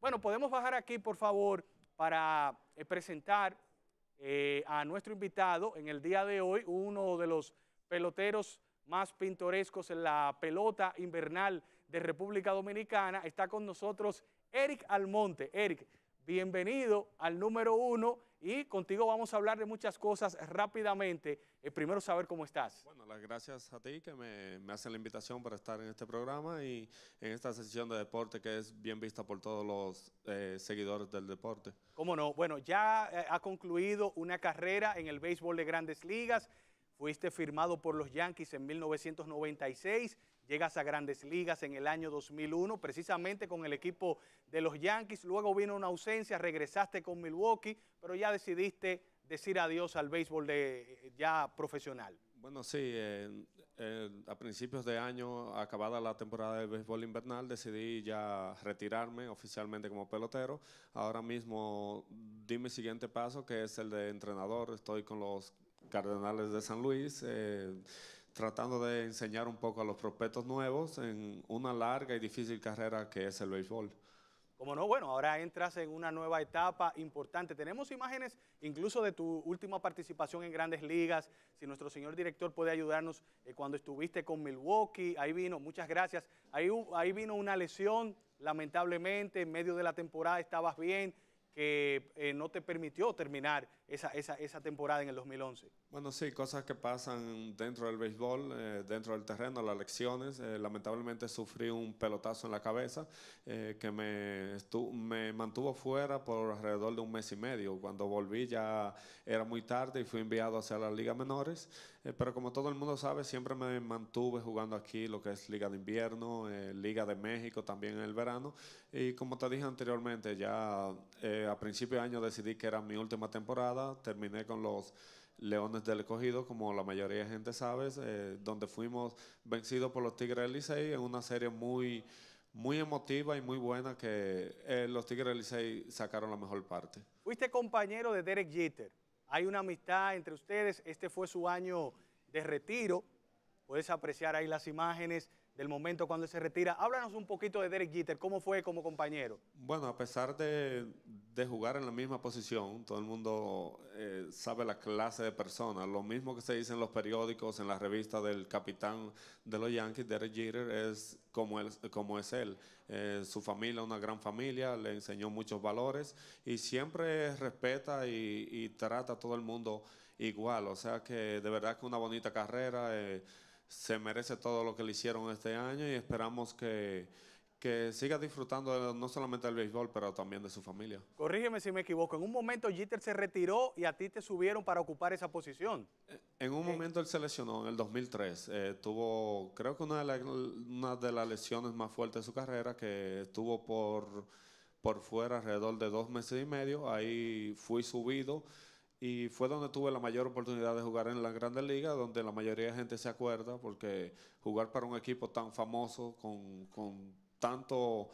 Bueno, podemos bajar aquí, por favor, para eh, presentar eh, a nuestro invitado en el día de hoy, uno de los peloteros más pintorescos en la pelota invernal de República Dominicana. Está con nosotros Eric Almonte. Eric, bienvenido al número uno y contigo vamos a hablar de muchas cosas rápidamente. Eh, primero saber cómo estás. Bueno, las gracias a ti que me, hacen la invitación para estar en este programa y en esta sesión de deporte que es bien vista por todos los eh, seguidores del deporte. ¿Cómo no? Bueno, ya eh, ha concluido una carrera en el béisbol de grandes ligas. Fuiste firmado por los Yankees en 1996, llegas a grandes ligas en el año 2001, precisamente con el equipo de los Yankees. Luego vino una ausencia, regresaste con Milwaukee, pero ya decidiste decir adiós al béisbol de, eh, ya profesional. Bueno, sí, a principios de año, acabada la temporada de béisbol invernal, decidí ya retirarme oficialmente como pelotero. Ahora mismo di mi siguiente paso, que es el de entrenador. Estoy con los Cardenales de San Luis, eh, tratando de enseñar un poco a los prospectos nuevos en una larga y difícil carrera que es el béisbol. Como no, bueno, ahora entras en una nueva etapa importante. Tenemos imágenes incluso de tu última participación en grandes ligas. Si nuestro señor director puede ayudarnos eh, cuando estuviste con Milwaukee, ahí vino, muchas gracias. Ahí, ahí vino una lesión, lamentablemente, en medio de la temporada estabas bien que eh, no te permitió terminar esa, temporada en el 2011? Bueno, sí, cosas que pasan dentro del béisbol, eh, dentro del terreno, las lecciones. Eh, lamentablemente sufrí un pelotazo en la cabeza que me, me mantuvo fuera por alrededor de un mes y medio. Cuando volví ya era muy tarde y fui enviado hacia las ligas menores. Eh, pero como todo el mundo sabe, siempre me mantuve jugando aquí lo que es Liga de Invierno, eh, Liga de México también en el verano. Y como te dije anteriormente, ya eh, a principio de año decidí que era mi última temporada. Terminé con los Leones del Cogido, como la mayoría de gente sabe, donde fuimos vencidos por los Tigres del Licey en una serie muy muy emotiva y muy buena que los Tigres del Licey sacaron la mejor parte. Fuiste compañero de Derek Jeter. Hay una amistad entre ustedes. Este fue su año de retiro. Puedes apreciar ahí las imágenes del momento cuando se retira. Háblanos un poquito de Derek Jeter, ¿cómo fue como compañero? Bueno, a pesar de, de jugar en la misma posición, todo el mundo eh, sabe la clase de persona. Lo mismo que se dice en los periódicos, en la revista del capitán de los Yankees, Derek Jeter es como, como es él. Eh, su familia, una gran familia, le enseñó muchos valores y siempre respeta y, trata a todo el mundo igual. O sea que de verdad que una bonita carrera. Eh, se merece todo lo que le hicieron este año y esperamos que, siga disfrutando no solamente del béisbol, pero también de su familia. Corrígeme si me equivoco, en un momento Jeter se retiró y a ti te subieron para ocupar esa posición. En un eh. momento él se lesionó en el 2003, eh, tuvo creo que una de, una de las lesiones más fuertes de su carrera, que estuvo por, por fuera alrededor de dos meses y medio, ahí fui subido y fue donde tuve la mayor oportunidad de jugar en la Grandes Ligas, donde la mayoría de gente se acuerda, porque jugar para un equipo tan famoso, con, con tanto,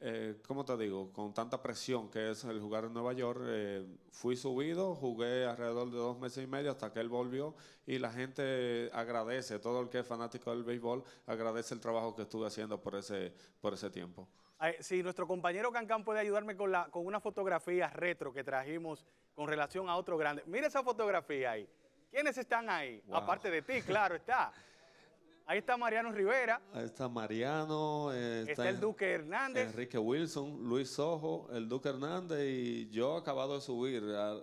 eh, ¿cómo te digo?, con tanta presión que es el jugar en Nueva York, eh, fui subido, jugué alrededor de dos meses y medio hasta que él volvió y la gente agradece, todo el que es fanático del béisbol, agradece el trabajo que estuve haciendo por ese, por ese tiempo. Sí, nuestro compañero Cancán puede ayudarme con, la, con una fotografía retro que trajimos con relación a otro grande. Mira esa fotografía ahí. ¿Quiénes están ahí? Aparte de ti, claro está. Ahí está Mariano Rivera. Ahí está Mariano. Eh, está, el Duque Hernández. Enrique Wilson, Luis Ojo, el Duque Hernández y yo acabado de subir. Ah,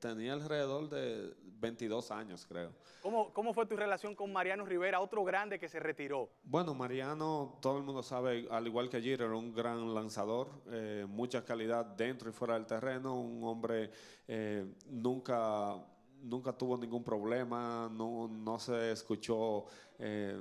tenía alrededor de 22 años, creo. ¿Cómo, ¿Cómo fue tu relación con Mariano Rivera, otro grande que se retiró? Bueno, Mariano, todo el mundo sabe, al igual que ayer era un gran lanzador, eh, mucha calidad dentro y fuera del terreno, un hombre eh, nunca, nunca tuvo ningún problema, no, se escuchó... Eh,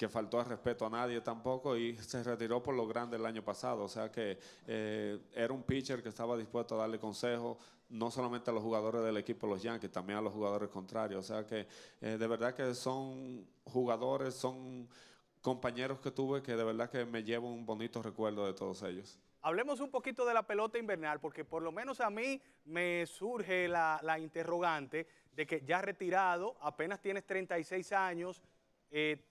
que faltó al respeto a nadie tampoco y se retiró por lo grande el año pasado. O sea que eh, era un pitcher que estaba dispuesto a darle consejo, no solamente a los jugadores del equipo los Yankees, también a los jugadores contrarios. O sea que eh, de verdad que son jugadores, son compañeros que tuve que de verdad que me llevo un bonito recuerdo de todos ellos. Hablemos un poquito de la pelota invernal, porque por lo menos a mí me surge la, interrogante de que ya retirado, apenas tienes 36 años, eh,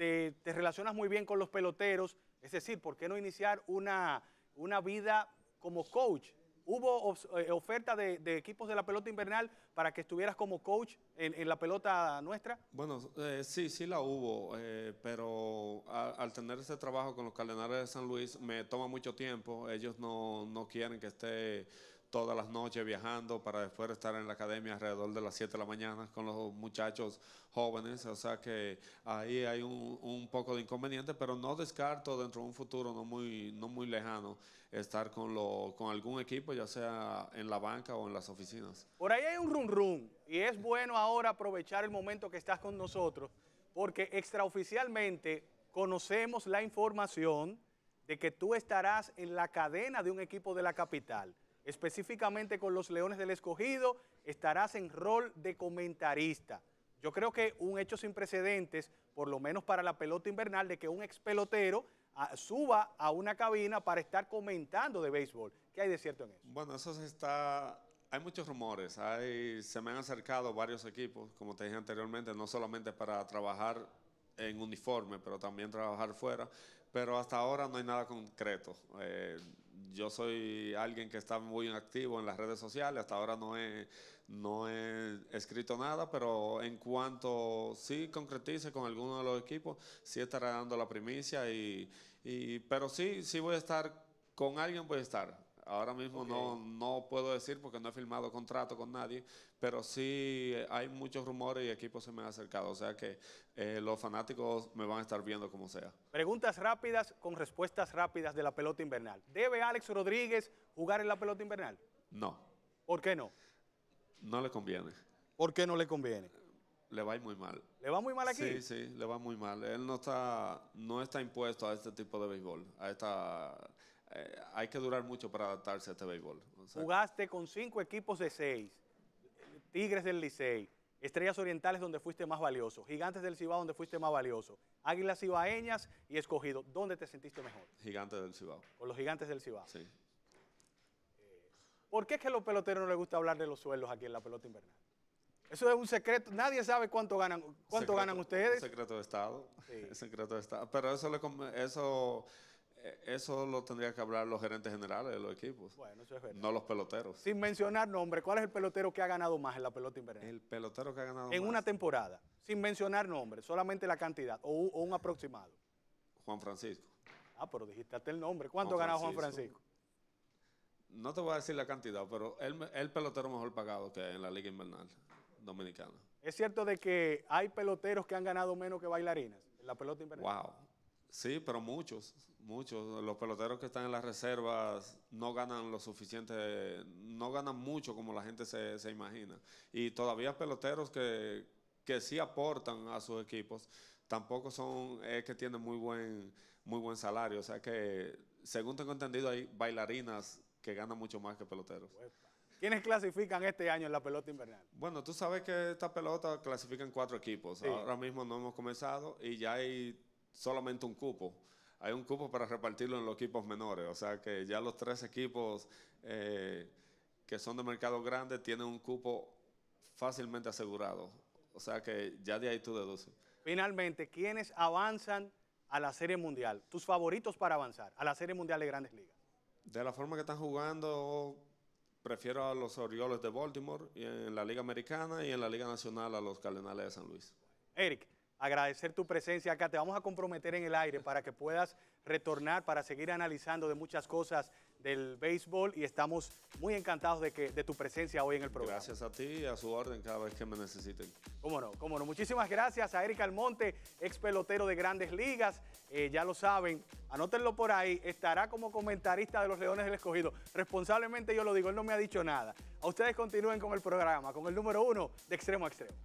te, relacionas muy bien con los peloteros, es decir, ¿por qué no iniciar una, una vida como coach? ¿Hubo eh, oferta de, equipos de la pelota invernal para que estuvieras como coach en, la pelota nuestra? Bueno, eh, sí, sí la hubo, eh, pero al tener ese trabajo con los Cardenales de San Luis me toma mucho tiempo. Ellos no, no quieren que esté todas las noches viajando para después estar en la academia alrededor de las 7 de la mañana con los muchachos jóvenes. O sea que ahí hay un, poco de inconveniente, pero no descarto dentro de un futuro no muy, no muy lejano estar con, lo, con algún equipo, ya sea en la banca o en las oficinas. Por ahí hay un rum rum y es bueno ahora aprovechar el momento que estás con nosotros porque extraoficialmente conocemos la información de que tú estarás en la cadena de un equipo de la capital específicamente con los Leones del Escogido, estarás en rol de comentarista. Yo creo que un hecho sin precedentes, por lo menos para la pelota invernal, de que un ex pelotero ah, suba a una cabina para estar comentando de béisbol. ¿Qué hay de cierto en eso? Bueno, eso está... Hay muchos rumores, hay, se me han acercado varios equipos, como te dije anteriormente, no solamente para trabajar en uniforme, pero también trabajar fuera, pero hasta ahora no hay nada concreto. Eh, yo soy alguien que está muy activo en las redes sociales, hasta ahora no he, no escrito nada, pero en cuanto sí concretice con alguno de los equipos, sí estará dando la primicia, y, y pero sí, sí voy a estar, con alguien voy a estar, Ahora mismo no, puedo decir porque no he firmado contrato con nadie, pero sí hay muchos rumores y equipos se me han acercado, o sea que eh, los fanáticos me van a estar viendo como sea. Preguntas rápidas con respuestas rápidas de la pelota invernal. ¿Debe Alex Rodríguez jugar en la pelota invernal? No. ¿Por qué no? No le conviene. ¿Por qué no le conviene? le va muy mal. ¿Le va muy mal aquí? Sí, sí, le va muy mal. Él no está, no está impuesto a este tipo de béisbol, a esta eh, hay que durar mucho para adaptarse a este béisbol. Jugaste con cinco equipos de seis. Tigres del Licey, Estrellas Orientales donde fuiste más valioso, Gigantes del Cibao donde fuiste más valioso, Águilas Cibaeñas y Escogido, ¿dónde te sentiste mejor? Gigantes del Cibao. Con los Gigantes del Cibao. Sí. ¿Por qué es que a los peloteros no les gusta hablar de los sueldos aquí en la pelota invernal? Eso es un secreto. Nadie sabe cuánto ganan, cuánto ganan ustedes. secreto de Estado. secreto de Estado. Pero eso, eso eh, eso lo tendría que hablar los gerentes generales de los equipos. Bueno, eso es verdad. No los peloteros. Sin mencionar nombre, ¿cuál es el pelotero que ha ganado más en la pelota invernal? El pelotero que ha ganado más. En una temporada. Sin mencionar nombre, solamente la cantidad o, un aproximado. Juan Francisco. Ah, pero dijiste hasta el nombre. ¿Cuánto ha ganado Juan Francisco? No te voy a decir la cantidad, pero es el pelotero mejor pagado que hay en la Liga Invernal Dominicana. ¿Es cierto de que hay peloteros que han ganado menos que bailarinas en la pelota invernal? Wow. Sí, pero muchos, muchos. Los peloteros que están en las reservas no ganan lo suficiente, no ganan mucho como la gente se, se imagina. Y todavía peloteros que, que sí aportan a sus equipos, tampoco son es que tienen muy buen, muy buen salario. O sea que, según tengo entendido, hay bailarinas que ganan mucho más que peloteros. ¿Quiénes clasifican este año en la pelota invernal? Bueno, tú sabes que esta pelota clasifica en cuatro equipos. Ahora mismo no hemos comenzado y ya hay solamente un cupo. Hay un cupo para repartirlo en los equipos menores. O sea que ya los tres equipos eh, que son de mercado grande tienen un cupo fácilmente asegurado. O sea que ya de ahí tú deduces. Finalmente, ¿quiénes avanzan a la Serie Mundial? ¿Tus favoritos para avanzar a la Serie Mundial de Grandes Ligas? De la forma que están jugando, prefiero a los Orioles de Baltimore en la Liga Americana y en la Liga Nacional a los Cardenales de San Luis. Eric, agradecer tu presencia acá. Te vamos a comprometer en el aire para que puedas retornar, para seguir analizando de muchas cosas del béisbol y estamos muy encantados de, que, de tu presencia hoy en el programa. Gracias a ti y a su orden cada vez que me necesiten. Cómo no, cómo no. Muchísimas gracias a Erika Almonte, ex pelotero de Grandes Ligas. Eh, ya lo saben, anótenlo por ahí. Estará como comentarista de los Leones del Escogido. Responsablemente yo lo digo, él no me ha dicho nada. A ustedes continúen con el programa, con el número uno de Extremo a Extremo.